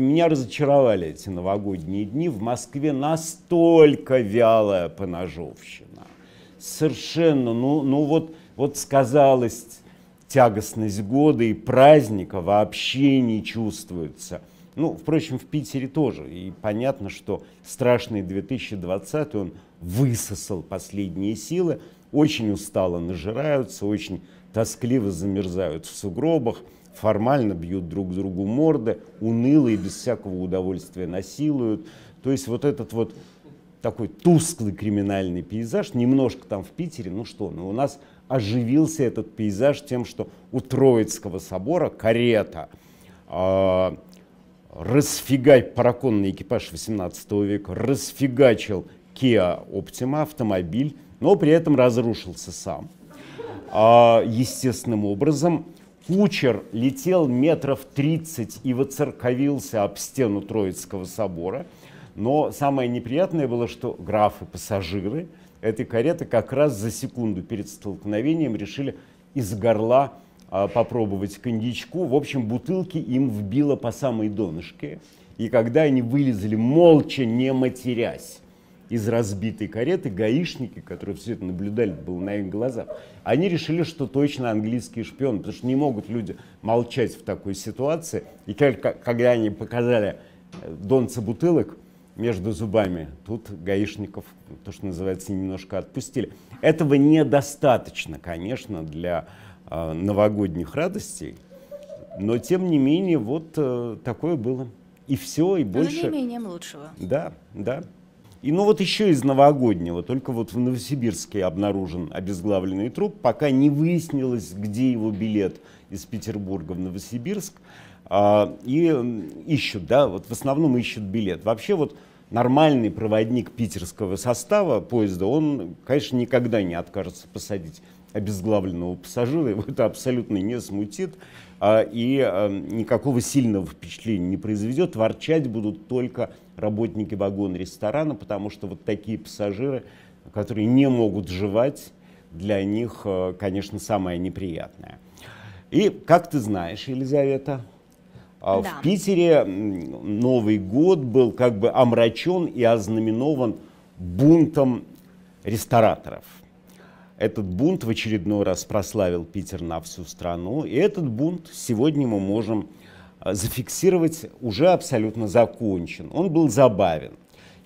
Меня разочаровали эти новогодние дни. В Москве настолько вялая поножовщина. Совершенно, ну, ну вот, вот сказалось тягостность года и праздника вообще не чувствуется. Ну, впрочем, в Питере тоже. И понятно, что страшный 2020 он высосал последние силы, очень устало нажираются, очень тоскливо замерзают в сугробах формально бьют друг другу морды, уныло и без всякого удовольствия насилуют. То есть вот этот вот такой тусклый криминальный пейзаж, немножко там в Питере, ну что, ну у нас оживился этот пейзаж тем, что у Троицкого собора карета, э, а, расфигай, параконный экипаж 18 века, расфигачил Kia Optima автомобиль, но при этом разрушился сам. А, естественным образом Кучер летел метров 30 и воцерковился об стену Троицкого собора. Но самое неприятное было, что графы, пассажиры этой кареты как раз за секунду перед столкновением решили из горла а, попробовать коньячку. В общем, бутылки им вбило по самой донышке. И когда они вылезли молча, не матерясь, из разбитой кареты гаишники, которые все это наблюдали, было на их глазах, они решили, что точно английский шпион, потому что не могут люди молчать в такой ситуации. И только когда они показали э, донца бутылок между зубами, тут гаишников, то, что называется, немножко отпустили. Этого недостаточно, конечно, для э, новогодних радостей, но тем не менее вот э, такое было. И все, и больше. Но не менее лучшего. Да, да. И ну вот еще из новогоднего, только вот в Новосибирске обнаружен обезглавленный труп, пока не выяснилось, где его билет из Петербурга в Новосибирск. А, и ищут, да, вот в основном ищут билет. Вообще вот нормальный проводник питерского состава поезда, он, конечно, никогда не откажется посадить обезглавленного пассажира, его это абсолютно не смутит а, и а, никакого сильного впечатления не произведет. Ворчать будут только работники вагон-ресторана, потому что вот такие пассажиры, которые не могут жевать, для них, а, конечно, самое неприятное. И, как ты знаешь, Елизавета, да. в Питере Новый год был как бы омрачен и ознаменован бунтом рестораторов – этот бунт в очередной раз прославил Питер на всю страну. И этот бунт сегодня мы можем а, зафиксировать уже абсолютно закончен. Он был забавен.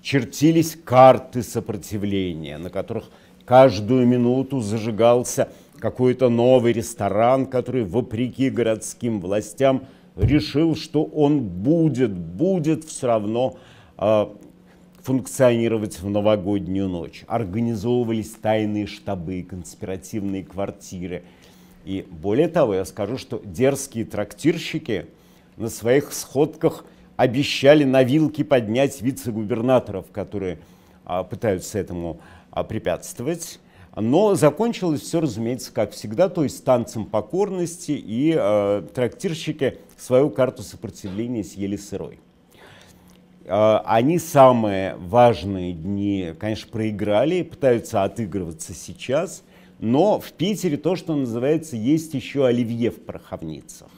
Чертились карты сопротивления, на которых каждую минуту зажигался какой-то новый ресторан, который, вопреки городским властям, решил, что он будет, будет все равно э, функционировать в новогоднюю ночь. Организовывались тайные штабы, конспиративные квартиры. И более того, я скажу, что дерзкие трактирщики на своих сходках обещали на вилки поднять вице-губернаторов, которые а, пытаются этому а, препятствовать. Но закончилось все, разумеется, как всегда, то есть танцем покорности, и э, трактирщики свою карту сопротивления съели сырой. А, они самые важные дни, конечно, проиграли, пытаются отыгрываться сейчас, но в Питере то, что называется, есть еще оливье в пороховницах.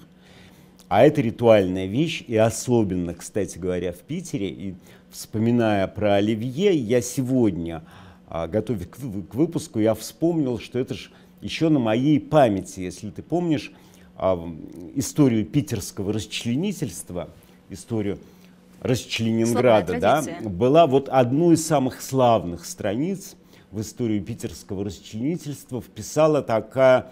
А это ритуальная вещь, и особенно, кстати говоря, в Питере. И вспоминая про оливье, я сегодня, а, готовясь к выпуску, я вспомнил, что это же еще на моей памяти, если ты помнишь а, историю питерского расчленительства, историю Расчленинграда, да, была вот одной из самых славных страниц в историю питерского расчленительства вписала такая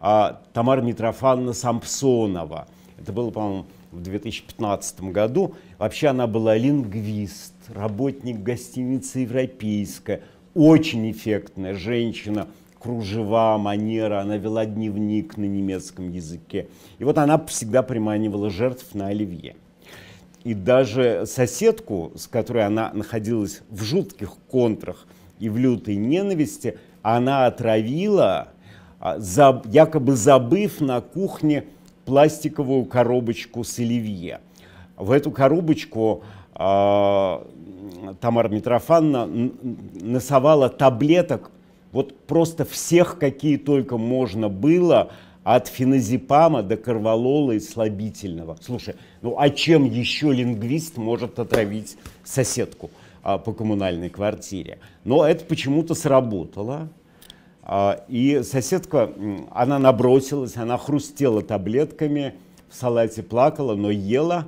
а, Тамара Митрофановна Сампсонова. Это было, по-моему, в 2015 году. Вообще она была лингвист, работник гостиницы «Европейская», очень эффектная женщина, кружева, манера, она вела дневник на немецком языке. И вот она всегда приманивала жертв на оливье и даже соседку, с которой она находилась в жутких контрах и в лютой ненависти, она отравила, а, якобы забыв на кухне пластиковую коробочку с оливье. В эту коробочку а, Тамара Митрофановна носовала таблеток вот просто всех, какие только можно было – от феназепама до карвалола и слабительного. Слушай, ну а чем еще лингвист может отравить соседку а, по коммунальной квартире? Но это почему-то сработало. А, и соседка, она набросилась, она хрустела таблетками, в салате плакала, но ела,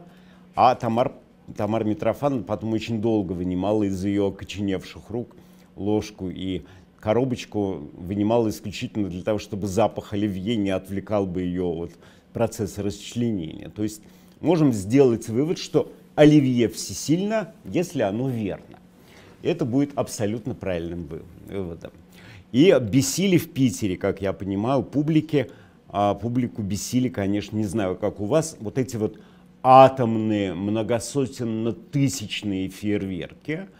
а Тамар, Тамар Митрофан потом очень долго вынимала из ее окоченевших рук ложку и коробочку вынимал исключительно для того, чтобы запах оливье не отвлекал бы ее от процесса расчленения. То есть можем сделать вывод, что оливье всесильно, если оно верно. Это будет абсолютно правильным выводом. И бесили в Питере, как я понимаю, публики. А публику бесили, конечно, не знаю, как у вас. Вот эти вот атомные, многосотенно-тысячные фейерверки –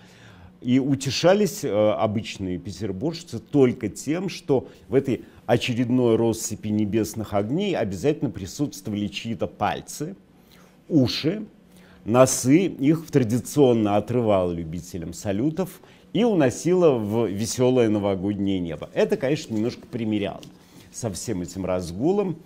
и утешались э, обычные петербуржцы только тем, что в этой очередной россыпи небесных огней обязательно присутствовали чьи-то пальцы, уши, носы. Их традиционно отрывал любителям салютов и уносило в веселое новогоднее небо. Это, конечно, немножко примеряло со всем этим разгулом.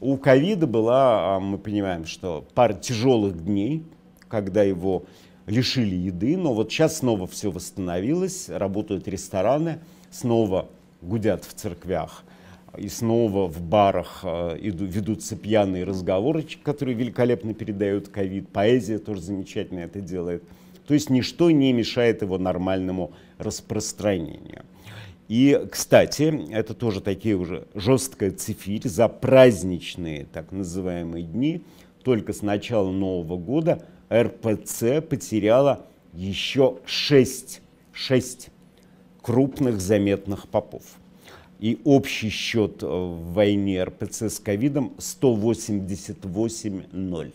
У ковида была, а, мы понимаем, что пара тяжелых дней, когда его лишили еды, но вот сейчас снова все восстановилось, работают рестораны, снова гудят в церквях и снова в барах э, ведутся пьяные разговоры, которые великолепно передают ковид. Поэзия тоже замечательно это делает. То есть ничто не мешает его нормальному распространению. И, кстати, это тоже такие уже жесткая цифирь за праздничные так называемые дни. Только с начала Нового года РПЦ потеряла еще шесть, шесть крупных заметных попов. И общий счет в войне РПЦ с ковидом 188-0.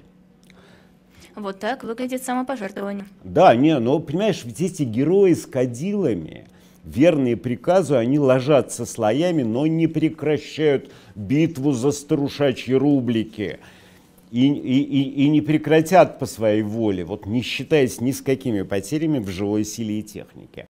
Вот так выглядит самопожертвование. Да, не, но понимаешь, ведь эти герои с кадилами, верные приказу, они ложатся слоями, но не прекращают битву за старушачьи рублики и, и, и не прекратят по своей воле, вот не считаясь ни с какими потерями в живой силе и технике.